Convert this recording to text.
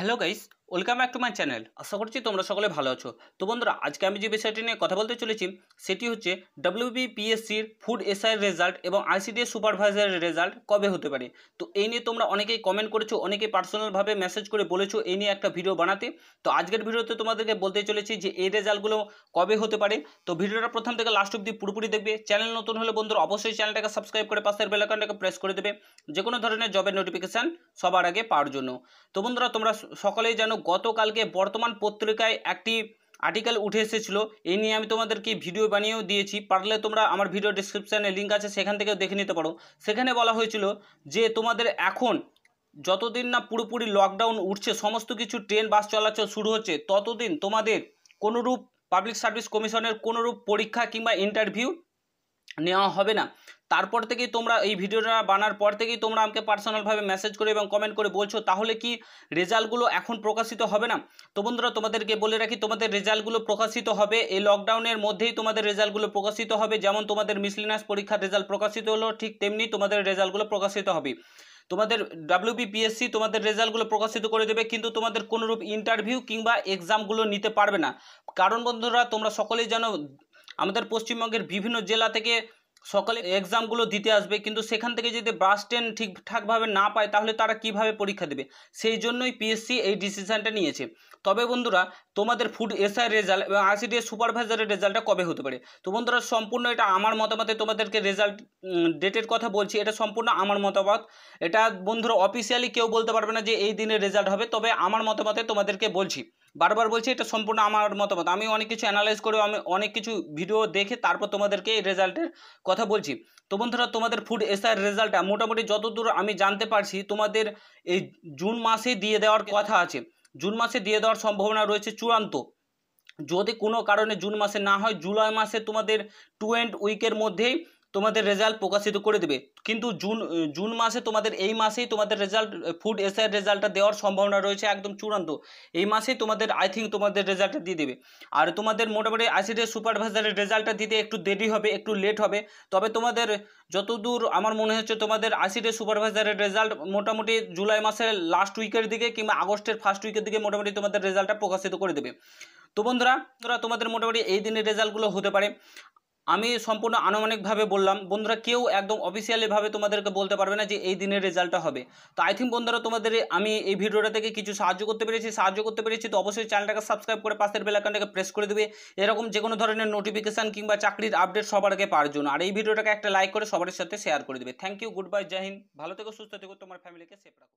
hello guys welcome back to my channel আশা করছি তোমরা সকলে ভালো আছো তো বন্ধুরা আজকে আমি যে বিষয়টি নিয়ে কথা বলতে চলেছি সেটি হচ্ছে ডব্লিউবিপিএসসির ফুড এসআই রেজাল্ট এবং আইসিডিএস সুপারভাইজারের রেজাল্ট কবে হতে পারে তো এই নিয়ে তোমরা অনেকেই কমেন্ট করেছো অনেকেই পার্সোনালভাবে মেসেজ করে বলেছো এই নিয়ে একটা ভিডিও বানাতে তো আজকের ভিডিওতে তোমাদেরকে বলতে চলেছি যে এই রেজাল্টগুলো কবে হতে পারে তো ভিডিওটা প্রথম থেকে লাস্ট অব্দি পুরোপুরি দেখবে চ্যানেল নতুন হলে বন্ধুরা অবশ্যই চ্যানেলটাকে সাবস্ক্রাইব করে পাশের বেলাকানটাকে প্রেস করে দেবে যে কোনো ধরনের জবের নোটিফিকেশান সবার আগে পাওয়ার জন্য তো বন্ধুরা তোমরা সকলেই জানো গতকালকে বর্তমান পত্রিকায় একটি আর্টিকেল উঠে এসেছিলো এই নিয়ে আমি তোমাদেরকে ভিডিও বানিয়েও দিয়েছি পারলে তোমরা আমার ভিডিও ডিসক্রিপশানে লিঙ্ক আছে সেখান থেকেও দেখে নিতে পারো সেখানে বলা হয়েছিল যে তোমাদের এখন যতদিন না পুরোপুরি লকডাউন উঠছে সমস্ত কিছু ট্রেন বাস চলাচল শুরু হচ্ছে ততদিন তোমাদের কোনোরূপ পাবলিক সার্ভিস কমিশনের কোনোরূপ পরীক্ষা কিংবা ইন্টারভিউ নেওয়া হবে না তারপর থেকেই তোমরা এই ভিডিওটা বানার পর থেকেই তোমরা আমাকে পার্সোনালভাবে মেসেজ করে এবং কমেন্ট করে বলছো তাহলে কি রেজাল্টগুলো এখন প্রকাশিত হবে না তো বন্ধুরা তোমাদেরকে বলে রাখি তোমাদের রেজাল্টগুলো প্রকাশিত হবে এই লকডাউনের মধ্যেই তোমাদের রেজাল্টগুলো প্রকাশিত হবে যেমন তোমাদের মিসলিনাস পরীক্ষার রেজাল্ট প্রকাশিত হলো ঠিক তেমনি তোমাদের রেজাল্টগুলো প্রকাশিত হবে তোমাদের ডাব্লিউবিপিএসসি তোমাদের রেজাল্টগুলো প্রকাশিত করে দেবে কিন্তু তোমাদের কোনোরূপ ইন্টারভিউ কিংবা এক্সামগুলো নিতে পারবে না কারণ বন্ধুরা তোমরা সকলেই জানো আমাদের পশ্চিমবঙ্গের বিভিন্ন জেলা থেকে সকালে এক্সামগুলো দিতে আসবে কিন্তু সেখান থেকে যদি বাস স্ট্যান্ড ঠিকঠাকভাবে না পায় তাহলে তারা কিভাবে পরীক্ষা দেবে সেই জন্যই পিএসসি এই ডিসিশানটা নিয়েছে তবে বন্ধুরা তোমাদের ফুড এসআই রেজাল্ট এবং আইসিডিএস সুপারভাইজারের রেজাল্টটা কবে হতে পারে তো বন্ধুরা সম্পূর্ণ এটা আমার মতামতে তোমাদেরকে রেজাল্ট ডেটের কথা বলছি এটা সম্পূর্ণ আমার মতামত এটা বন্ধুরা অফিসিয়ালি কেউ বলতে পারবে না যে এই দিনে রেজাল্ট হবে তবে আমার মতামতে তোমাদেরকে বলছি বারবার বলছি এটা সম্পূর্ণ আমার মতামত আমি অনেক কিছু অ্যানালাইজ করে আমি অনেক কিছু ভিডিও দেখে তারপর তোমাদেরকে এই রেজাল্টের কথা বলছি তো বন্ধুরা তোমাদের ফুড এসআর রেজাল্টটা মোটামুটি যতদূর আমি জানতে পারছি তোমাদের এই জুন মাসে দিয়ে দেওয়ার কথা আছে জুন মাসে দিয়ে দেওয়ার সম্ভাবনা রয়েছে চূড়ান্ত যদি কোনো কারণে জুন মাসে না হয় জুলাই মাসে তোমাদের টু এন্ড উইকের মধ্যেই তোমাদের রেজাল্ট প্রকাশিত করে দেবে কিন্তু জুন জুন মাসে তোমাদের এই মাসেই তোমাদের রেজাল্ট ফুড এসআইয়ের রেজাল্টটা দেওয়ার সম্ভাবনা রয়েছে একদম চূড়ান্ত এই মাসেই তোমাদের আই থিঙ্ক তোমাদের রেজাল্টটা দিয়ে দেবে আর তোমাদের মোটামুটি আইসিডিএস সুপারভাইজারের রেজাল্টটা দিতে একটু দেরি হবে একটু লেট হবে তবে তোমাদের যতদূর আমার মনে হচ্ছে তোমাদের আইসিডিএস সুপারভাইজারের রেজাল্ট মোটামুটি জুলাই মাসের লাস্ট উইকের দিকে কিংবা আগস্টের ফার্স্ট উইকের দিকে মোটামুটি তোমাদের রেজাল্টটা প্রকাশিত করে দেবে তো বন্ধুরা তোমাদের মোটামুটি এই দিনের রেজাল্টগুলো হতে পারে আমি সম্পূর্ণ আনুমানিকভাবে বললাম বন্ধুরা কেউ একদম অফিসিয়ালিভাবে তোমাদেরকে বলতে পারবে না যে এই দিনের রেজাল্টটা হবে তো আই থিঙ্ক বন্ধুরা তোমাদের আমি এই ভিডিওটা থেকে কিছু সাহায্য করতে পেরেছি সাহায্য করতে পেরেছি তো অবশ্যই চ্যানেলটাকে সাবস্ক্রাইব করে পাশের বেলাকানটাকে প্রেস করে দেবে এরকম যে কোনো ধরনের নোটিফিকেশান কিংবা চাকরির আপডেট সবার আগে পাওয়ার জন্য আর এই ভিডিওটাকে একটা লাইক করে সবার সাথে শেয়ার করে দেবে থ্যাংক ইউ গুড বাই জাহিন ভালো থেকো সুস্থ থেকো তোমার ফ্যামিলিকে সেফ রাখো